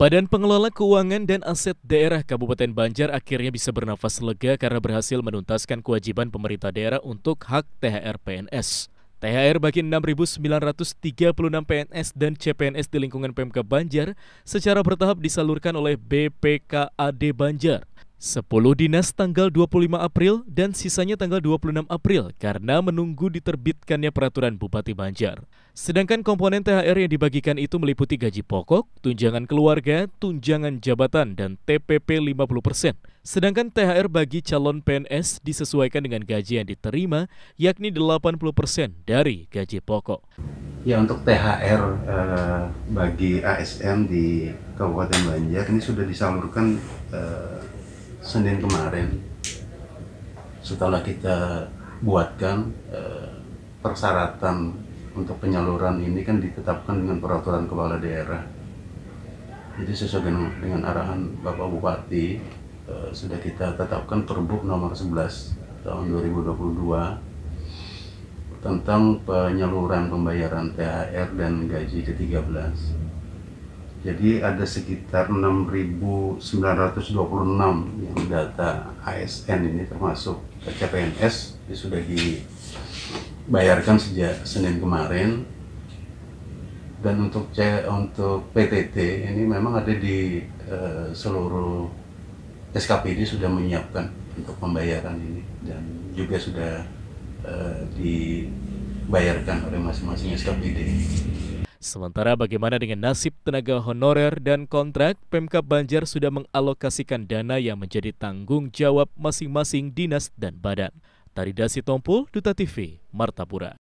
Badan Pengelola Keuangan dan Aset Daerah Kabupaten Banjar akhirnya bisa bernafas lega karena berhasil menuntaskan kewajiban pemerintah daerah untuk hak THR PNS. THR bagi 6.936 PNS dan CPNS di lingkungan PMK Banjar secara bertahap disalurkan oleh BPKAD Banjar. 10 dinas tanggal 25 April dan sisanya tanggal 26 April karena menunggu diterbitkannya peraturan Bupati Banjar. Sedangkan komponen THR yang dibagikan itu meliputi gaji pokok, tunjangan keluarga, tunjangan jabatan, dan TPP 50%. Sedangkan THR bagi calon PNS disesuaikan dengan gaji yang diterima, yakni 80% dari gaji pokok. Ya untuk THR eh, bagi ASN di Kabupaten Banjar ini sudah disalurkan eh, Senin kemarin setelah kita buatkan eh, persyaratan untuk penyaluran ini kan ditetapkan dengan peraturan kepala daerah. Jadi sesuai dengan, dengan arahan Bapak Bupati eh, sudah kita tetapkan Perbuk nomor 11 tahun 2022 tentang penyaluran pembayaran THR dan gaji ke-13. Jadi ada sekitar 6.926 yang data ASN ini termasuk CPNS ya sudah dibayarkan sejak Senin kemarin. Dan untuk C untuk PTT ini memang ada di uh, seluruh SKPD sudah menyiapkan untuk pembayaran ini dan juga sudah uh, dibayarkan oleh masing-masing SKPD. Sementara bagaimana dengan nasib tenaga honorer dan kontrak, Pemkap Banjar sudah mengalokasikan dana yang menjadi tanggung jawab masing-masing dinas dan badan. Tari Dasi Tompul, Duta TV, Martapura.